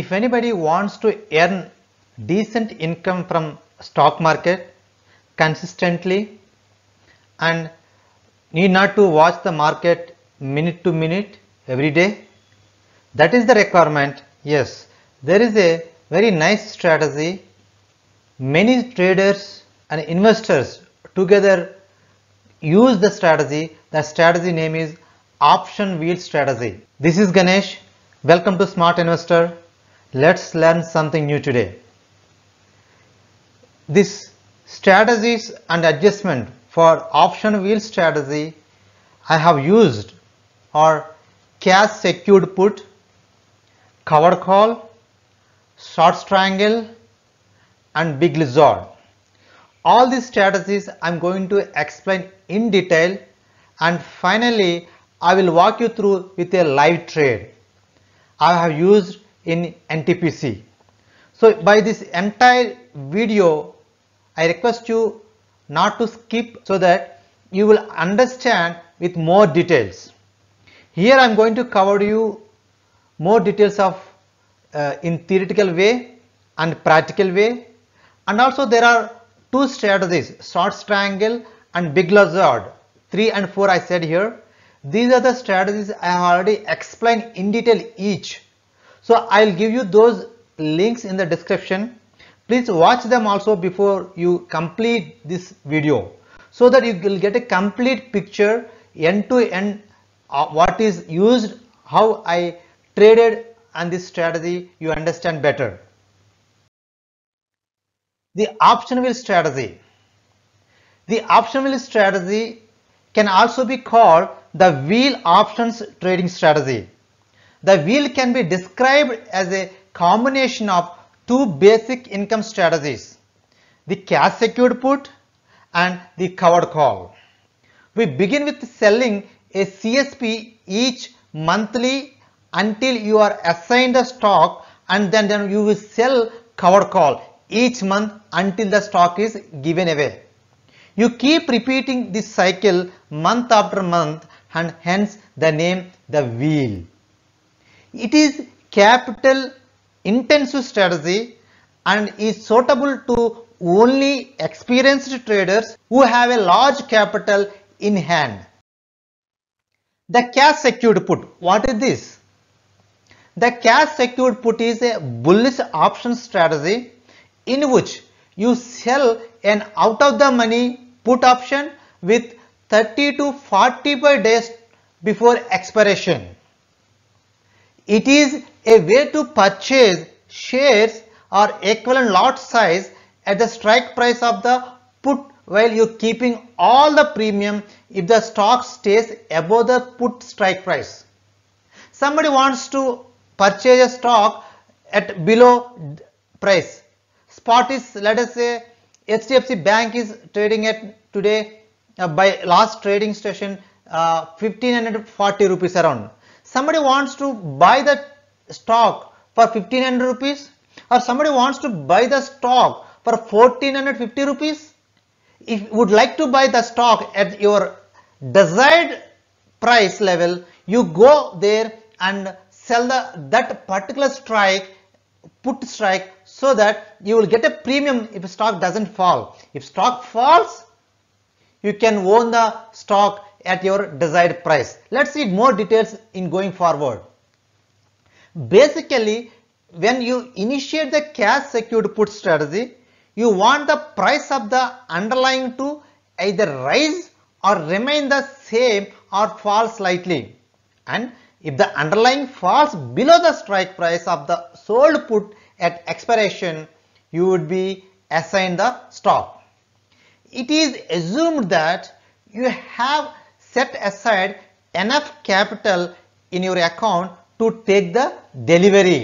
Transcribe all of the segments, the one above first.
if anybody wants to earn decent income from stock market consistently and need not to watch the market minute to minute every day that is the requirement yes there is a very nice strategy many traders and investors together use the strategy the strategy name is option wheel strategy this is ganesh welcome to smart investor Let's learn something new today. This strategies and adjustment for option wheel strategy I have used are cash secured put, cover call, short triangle and big lizard. All these strategies I am going to explain in detail and finally I will walk you through with a live trade. I have used in NTPC. So by this entire video, I request you not to skip so that you will understand with more details. Here I am going to cover you more details of uh, in theoretical way and practical way and also there are two strategies short triangle and big lizard 3 and 4 I said here these are the strategies I have already explained in detail each so I'll give you those links in the description. Please watch them also before you complete this video so that you will get a complete picture end to end uh, what is used, how I traded and this strategy you understand better. The option wheel strategy. The option wheel strategy can also be called the wheel options trading strategy. The wheel can be described as a combination of two basic income strategies, the cash secured put and the covered call. We begin with selling a CSP each monthly until you are assigned a stock and then, then you will sell covered call each month until the stock is given away. You keep repeating this cycle month after month and hence the name the wheel. It is capital intensive strategy and is suitable to only experienced traders who have a large capital in hand. The cash secured put, what is this? The cash secured put is a bullish option strategy in which you sell an out of the money put option with 30 to 45 days before expiration. It is a way to purchase shares or equivalent lot size at the strike price of the put while you're keeping all the premium if the stock stays above the put strike price. Somebody wants to purchase a stock at below price. Spot is let us say HDFC bank is trading at today uh, by last trading session uh, 1540 rupees around somebody wants to buy the stock for 1500 rupees or somebody wants to buy the stock for 1450 rupees if you would like to buy the stock at your desired price level you go there and sell the that particular strike put strike so that you will get a premium if stock doesn't fall if stock falls you can own the stock at your desired price. Let's see more details in going forward. Basically, when you initiate the cash secured put strategy, you want the price of the underlying to either rise or remain the same or fall slightly. And if the underlying falls below the strike price of the sold put at expiration, you would be assigned the stop. It is assumed that you have set aside enough capital in your account to take the delivery.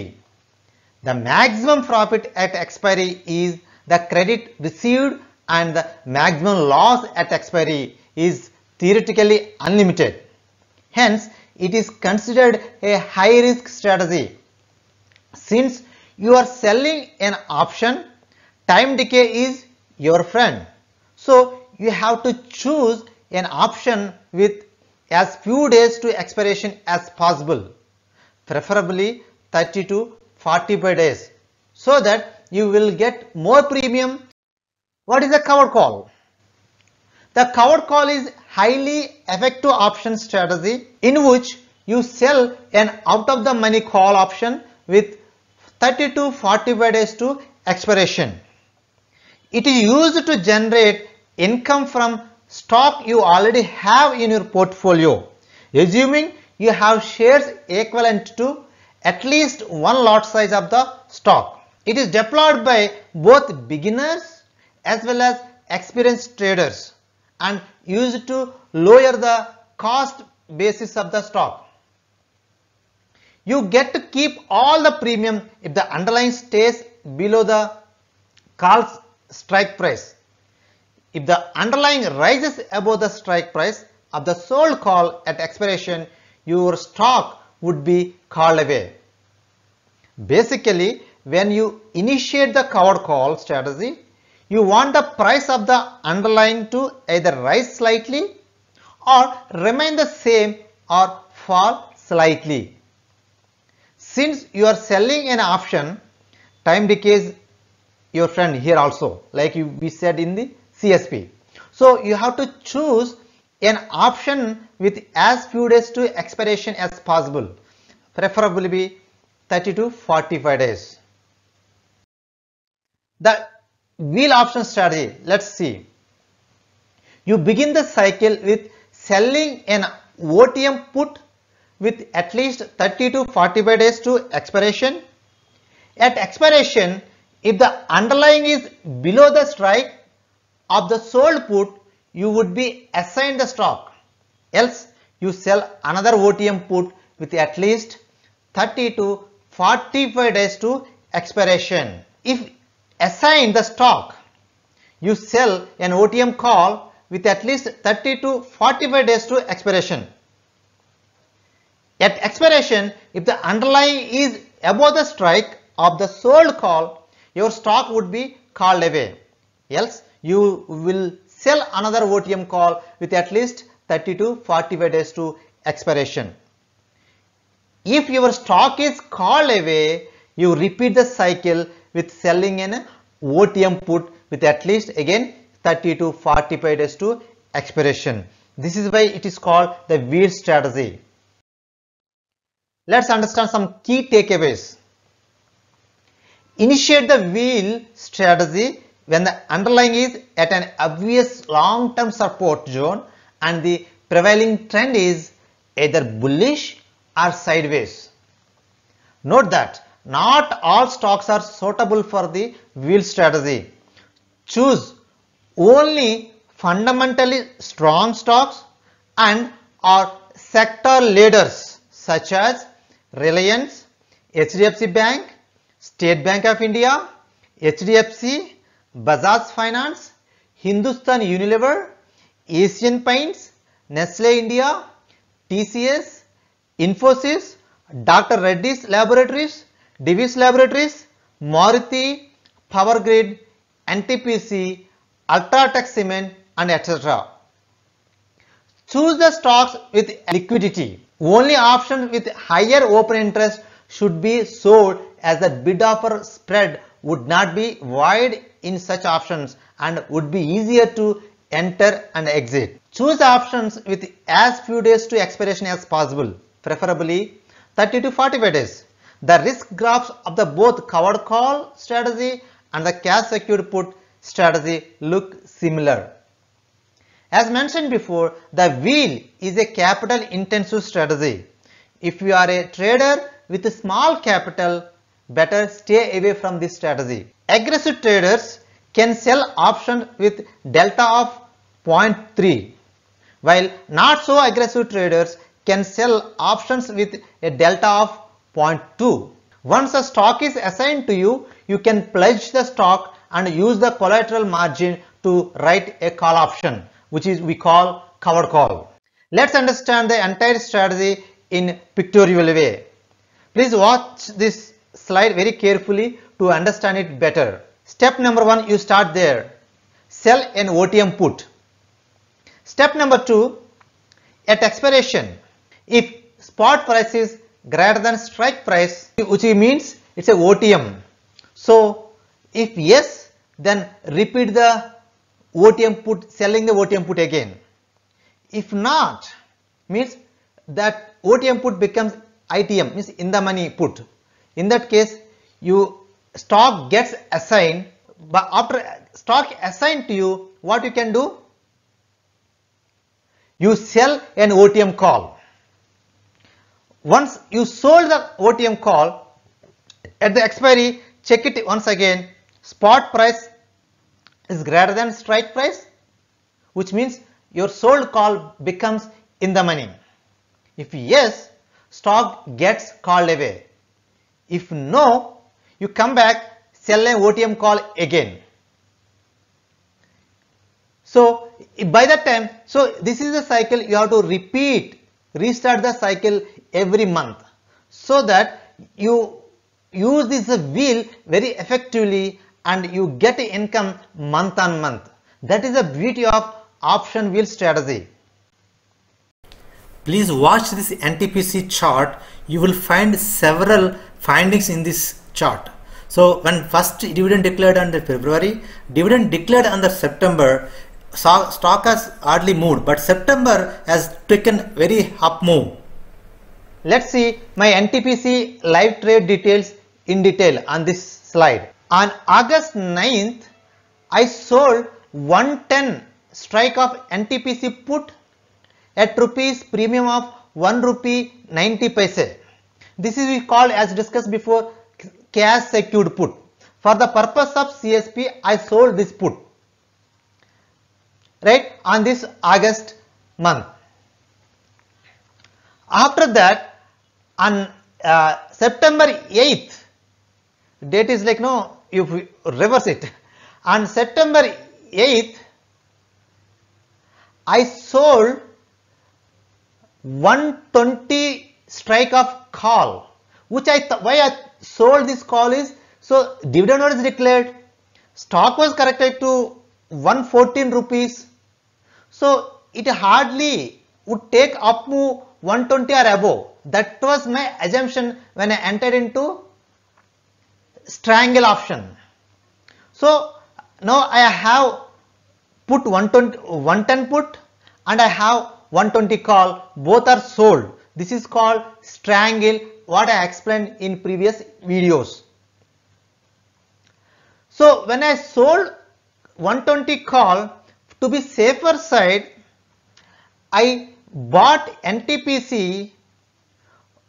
The maximum profit at expiry is the credit received and the maximum loss at expiry is theoretically unlimited. Hence, it is considered a high risk strategy. Since you are selling an option, time decay is your friend. So, you have to choose an option with as few days to expiration as possible, preferably 30 to 45 days so that you will get more premium. What is a cover call? The cover call is highly effective option strategy in which you sell an out of the money call option with 30 to 45 days to expiration. It is used to generate income from stock you already have in your portfolio assuming you have shares equivalent to at least one lot size of the stock. It is deployed by both beginners as well as experienced traders and used to lower the cost basis of the stock. You get to keep all the premium if the underlying stays below the call strike price. If the underlying rises above the strike price of the sold call at expiration, your stock would be called away. Basically, when you initiate the covered call strategy, you want the price of the underlying to either rise slightly or remain the same or fall slightly. Since you are selling an option, time decays your friend here also like we said in the CSP. So you have to choose an option with as few days to expiration as possible, preferably be 30 to 45 days. The wheel option strategy, let's see. You begin the cycle with selling an OTM put with at least 30 to 45 days to expiration. At expiration, if the underlying is below the strike, of the sold put, you would be assigned the stock. Else, you sell another OTM put with at least 30 to 45 days to expiration. If assigned the stock, you sell an OTM call with at least 30 to 45 days to expiration. At expiration, if the underlying is above the strike of the sold call, your stock would be called away. Else, you will sell another OTM call with at least 30 to 45 days to expiration. If your stock is called away, you repeat the cycle with selling an OTM put with at least again 30 to 45 days to expiration. This is why it is called the weird strategy. Let's understand some key takeaways. Initiate the wheel strategy when the underlying is at an obvious long-term support zone and the prevailing trend is either bullish or sideways. Note that not all stocks are suitable for the wheel strategy. Choose only fundamentally strong stocks and or sector leaders such as Reliance, HDFC Bank, State Bank of India, HDFC, Bajaj Finance, Hindustan Unilever, Asian Paints, Nestle India, TCS, Infosys, Dr. Reddy's Laboratories, Divis Laboratories, Maruti, Power Grid, NTPC, Ultratech Cement and etc. Choose the stocks with liquidity. Only options with higher open interest should be sold as the bid offer spread would not be wide in such options and would be easier to enter and exit. Choose options with as few days to expiration as possible, preferably 30 to 45 days. The risk graphs of the both covered call strategy and the cash secured put strategy look similar. As mentioned before, the wheel is a capital intensive strategy. If you are a trader with a small capital, better stay away from this strategy aggressive traders can sell options with delta of 0.3 while not so aggressive traders can sell options with a delta of 0.2. Once a stock is assigned to you, you can pledge the stock and use the collateral margin to write a call option which is we call cover call. Let's understand the entire strategy in pictorial way. Please watch this slide very carefully to understand it better. Step number one, you start there. Sell an OTM put. Step number two, at expiration, if spot price is greater than strike price, which means it's a OTM. So if yes, then repeat the OTM put, selling the OTM put again. If not, means that OTM put becomes ITM, means in the money put. In that case, you stock gets assigned but after stock assigned to you what you can do you sell an OTM call once you sold the OTM call at the expiry check it once again spot price is greater than strike price which means your sold call becomes in the money if yes stock gets called away if no you come back, sell an OTM call again. So by that time, so this is the cycle you have to repeat, restart the cycle every month so that you use this wheel very effectively and you get income month on month. That is the beauty of option wheel strategy. Please watch this NTPC chart. You will find several findings in this chart. So when first dividend declared under February, dividend declared under September, stock has hardly moved, but September has taken very up move. Let's see my NTPC live trade details in detail on this slide. On August 9th, I sold 110 strike of NTPC put at rupees premium of 1 rupee 90 paise this is we called as discussed before cash secured put. For the purpose of CSP, I sold this put right on this August month. After that on uh, September 8th date is like no you reverse it on September 8th I sold 120 strike of call which I why I sold this call is so dividend was declared stock was corrected to 114 rupees so it hardly would take up to 120 or above that was my assumption when I entered into strangle option so now I have put 110 put and I have 120 call both are sold this is called strangle what I explained in previous videos. So when I sold 120 call to be safer side, I bought NTPC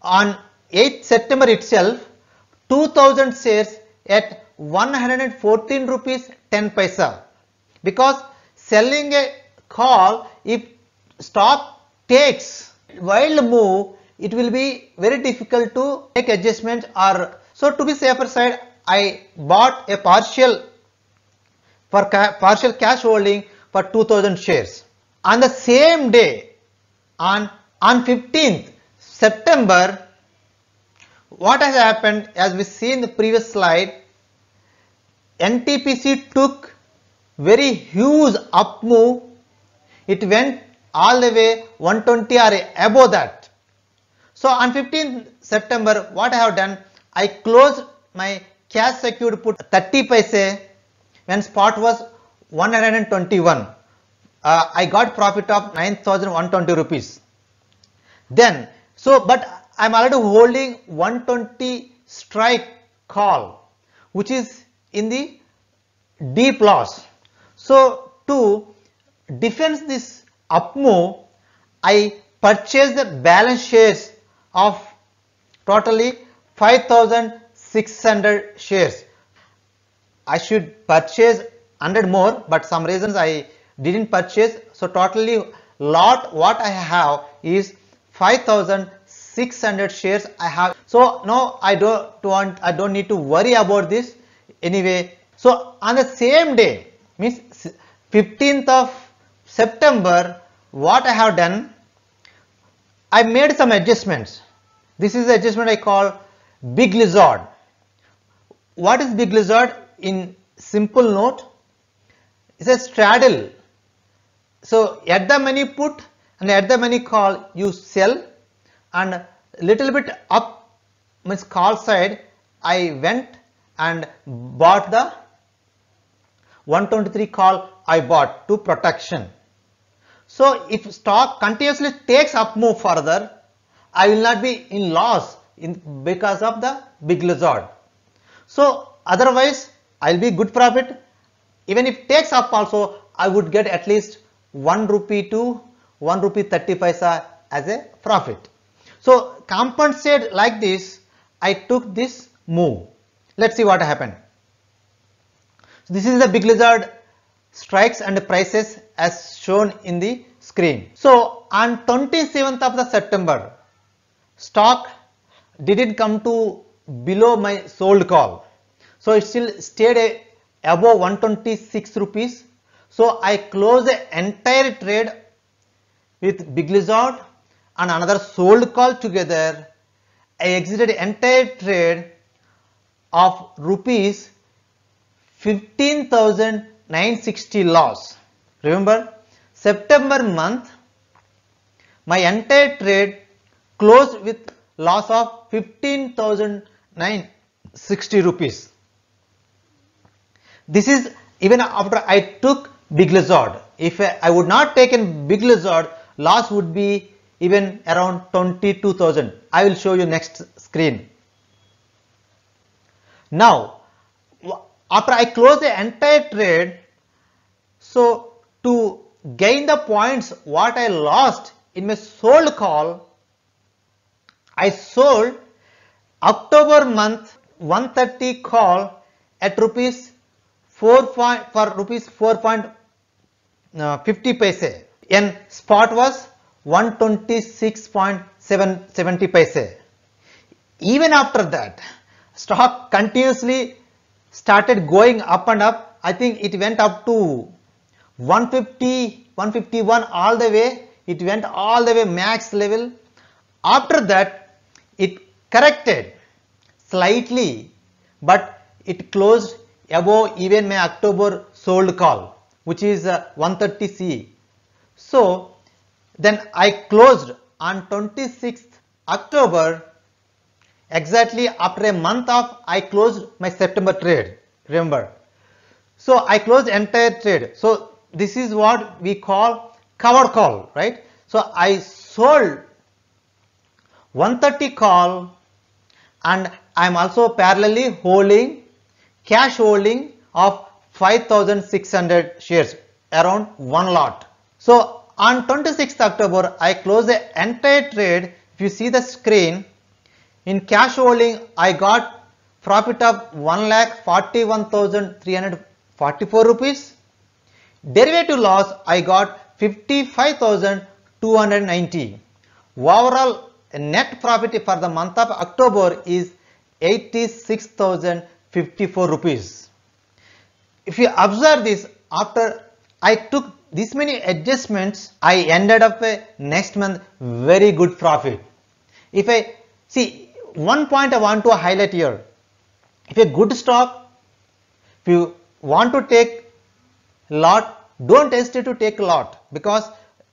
on 8 September itself 2000 shares at 114 rupees 10 paisa because selling a call if stop takes wild move, it will be very difficult to make adjustments or so to be safer side, I bought a partial for ca partial cash holding for 2000 shares. On the same day, on, on 15th September, what has happened as we see in the previous slide, NTPC took very huge up move. It went all the way 120 or above that. So on 15th September what I have done I closed my cash secured put 30 paise when spot was 121. Uh, I got profit of 9120 rupees. Then so but I'm already holding 120 strike call which is in the deep loss. So to defend this Upmo, I purchased the balance shares of totally 5600 shares. I should purchase 100 more but some reasons I didn't purchase. So totally lot what I have is 5600 shares I have. So now I don't want I don't need to worry about this anyway. So on the same day means 15th of September what I have done I made some adjustments this is the adjustment I call big lizard what is big lizard in simple note it's a straddle so at the money put and at the money call you sell and little bit up means call side I went and bought the 123 call I bought to protection so if stock continuously takes up move further, I will not be in loss in because of the big lizard. So otherwise I will be good profit. Even if takes up also, I would get at least 1 rupee to 1 rupee thirty five as a profit. So compensate like this, I took this move. Let's see what happened. So this is the big lizard strikes and prices as shown in the screen. So on 27th of the September, stock didn't come to below my sold call. So it still stayed above 126 rupees. So I closed the entire trade with big lizard and another sold call together. I exited entire trade of rupees 15,000 960 loss. Remember September month my entire trade closed with loss of 15,960 rupees. This is even after I took big lizard. If I would not taken big lizard loss would be even around 22,000. I will show you next screen. Now after I close the entire trade so to gain the points what I lost in my sold call, I sold October month 130 call at rupees 4 for rupees 4.50 uh, paise and spot was 126.70 paise. Even after that, stock continuously started going up and up. I think it went up to 150 151 all the way it went all the way max level after that it corrected slightly but it closed above even my October sold call which is 130C. Uh, so then I closed on 26th October exactly after a month of I closed my September trade remember. So I closed entire trade. So this is what we call cover call, right? So I sold 130 call and I am also parallelly holding cash holding of 5600 shares around one lot. So on 26th October I close the entire trade if you see the screen in cash holding I got profit of 1,41,344 rupees Derivative loss I got 55,290. Overall net profit for the month of October is 86,054 rupees. If you observe this after I took this many adjustments I ended up a next month very good profit. If I see one point I want to highlight here if a good stock if you want to take lot don't hesitate to take lot because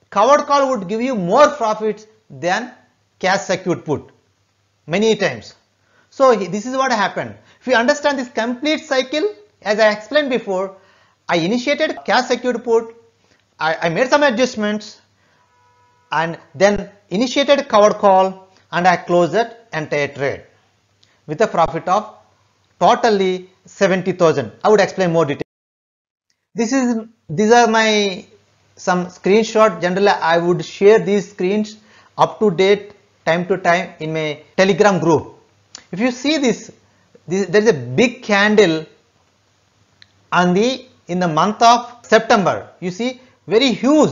covered call would give you more profits than cash secured put many times so this is what happened if you understand this complete cycle as i explained before i initiated cash secured put I, I made some adjustments and then initiated covered call and i closed that entire trade with a profit of totally 70000 i would explain more details this is these are my some screenshot generally i would share these screens up to date time to time in my telegram group if you see this, this there is a big candle on the in the month of september you see very huge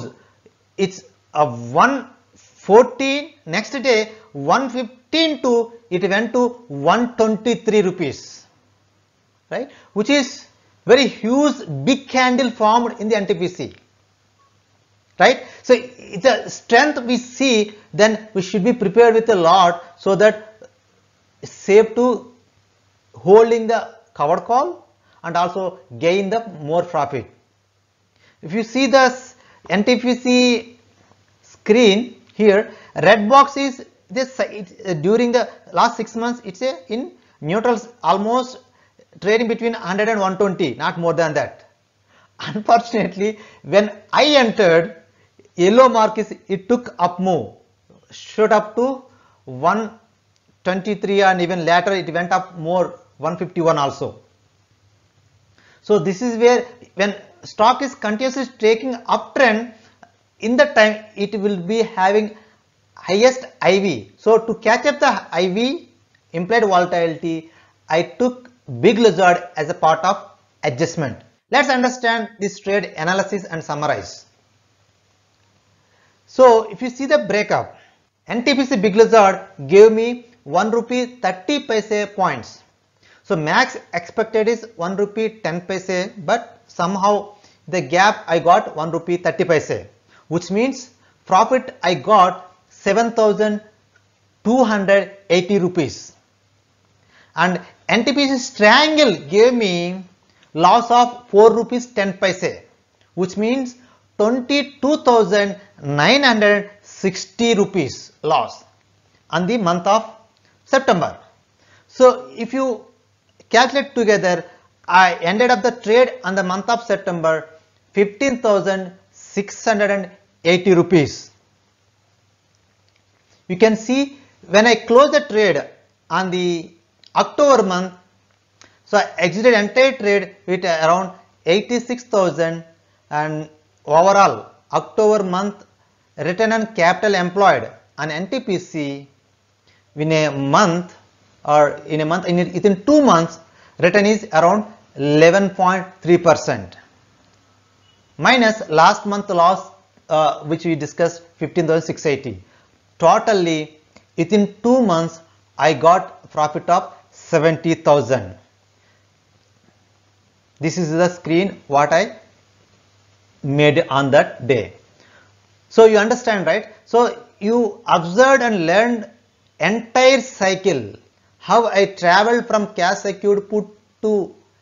it's a 114 next day 115 to it went to 123 rupees right which is very huge big candle formed in the NTPC right so the strength we see then we should be prepared with a lot so that safe to holding the covered call and also gain the more profit if you see this NTPC screen here red box is this uh, during the last six months it's a uh, in neutrals almost trading between 100 and 120, not more than that. Unfortunately, when I entered, yellow mark is it took up move, shoot up to 123 and even later it went up more 151 also. So this is where when stock is continuously taking uptrend, in the time it will be having highest IV. So to catch up the IV implied volatility, I took big lizard as a part of adjustment. Let's understand this trade analysis and summarize. So if you see the breakup, NTPC Big Lizard gave me 1 rupee 30 paise points. So max expected is 1 rupee 10 paise but somehow the gap I got 1 rupee 30 paise which means profit I got 7280 rupees and NTPC triangle gave me loss of 4 rupees 10 paise which means 22,960 rupees loss on the month of September. So if you calculate together I ended up the trade on the month of September 15,680 rupees. You can see when I close the trade on the October month, so I exited entire trade with around 86,000 and overall October month return on capital employed on NTPC in a month or in a month in within two months return is around 11.3 percent minus last month loss uh, which we discussed 15,680 totally within two months I got profit of 70,000 this is the screen what I made on that day so you understand right so you observed and learned entire cycle how I traveled from cash secured put to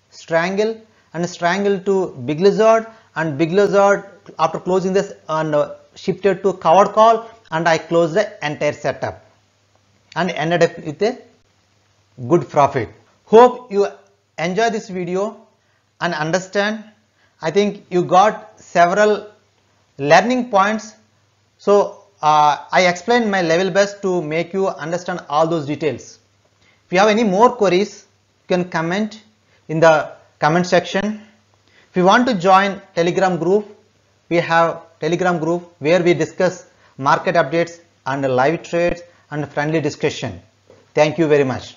strangle and strangle to big lizard and big lizard after closing this and uh, shifted to cover call and I closed the entire setup and ended up with a good profit. Hope you enjoy this video and understand. I think you got several learning points. So uh, I explained my level best to make you understand all those details. If you have any more queries, you can comment in the comment section. If you want to join telegram group, we have telegram group where we discuss market updates and live trades and friendly discussion. Thank you very much.